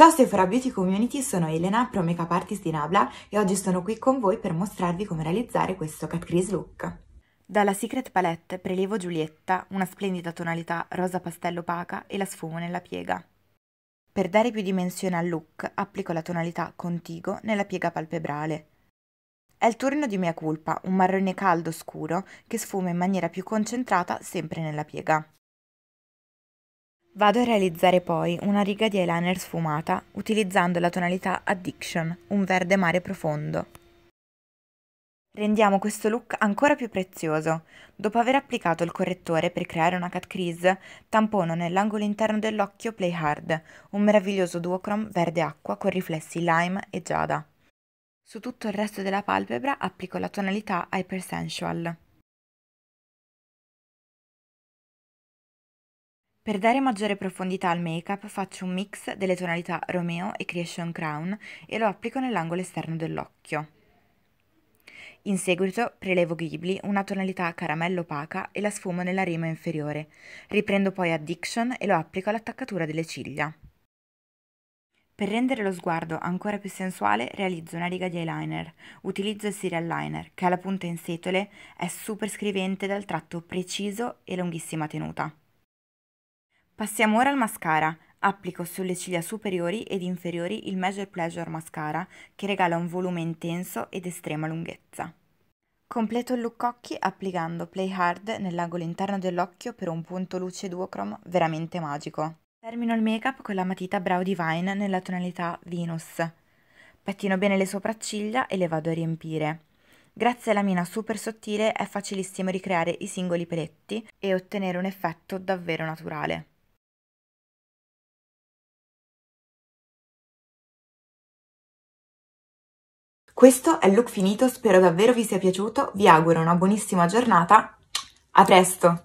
Ciao Sephora Beauty Community, sono Elena, pro makeup artist in Abla e oggi sono qui con voi per mostrarvi come realizzare questo cat crease look. Dalla Secret Palette prelevo Giulietta, una splendida tonalità rosa pastello opaca e la sfumo nella piega. Per dare più dimensione al look applico la tonalità Contigo nella piega palpebrale. È il turno di Mia Culpa, un marrone caldo scuro che sfuma in maniera più concentrata sempre nella piega. Vado a realizzare poi una riga di eyeliner sfumata utilizzando la tonalità Addiction, un verde mare profondo. Rendiamo questo look ancora più prezioso. Dopo aver applicato il correttore per creare una cat crease, tampono nell'angolo interno dell'occhio Play Hard, un meraviglioso duochrome verde acqua con riflessi lime e giada. Su tutto il resto della palpebra applico la tonalità Hypersensual. Per dare maggiore profondità al make-up faccio un mix delle tonalità Romeo e Creation Crown e lo applico nell'angolo esterno dell'occhio. In seguito prelevo Ghibli, una tonalità caramello opaca e la sfumo nella rima inferiore. Riprendo poi Addiction e lo applico all'attaccatura delle ciglia. Per rendere lo sguardo ancora più sensuale realizzo una riga di eyeliner. Utilizzo il serial liner che alla punta in setole è super scrivente dal tratto preciso e lunghissima tenuta. Passiamo ora al mascara. Applico sulle ciglia superiori ed inferiori il Measure Pleasure Mascara che regala un volume intenso ed estrema lunghezza. Completo il look occhi applicando Play Hard nell'angolo interno dell'occhio per un punto luce duochrome veramente magico. Termino il make-up con la matita Brow Divine nella tonalità Venus. Pettino bene le sopracciglia e le vado a riempire. Grazie alla mina super sottile è facilissimo ricreare i singoli peletti e ottenere un effetto davvero naturale. Questo è il look finito, spero davvero vi sia piaciuto, vi auguro una buonissima giornata, a presto!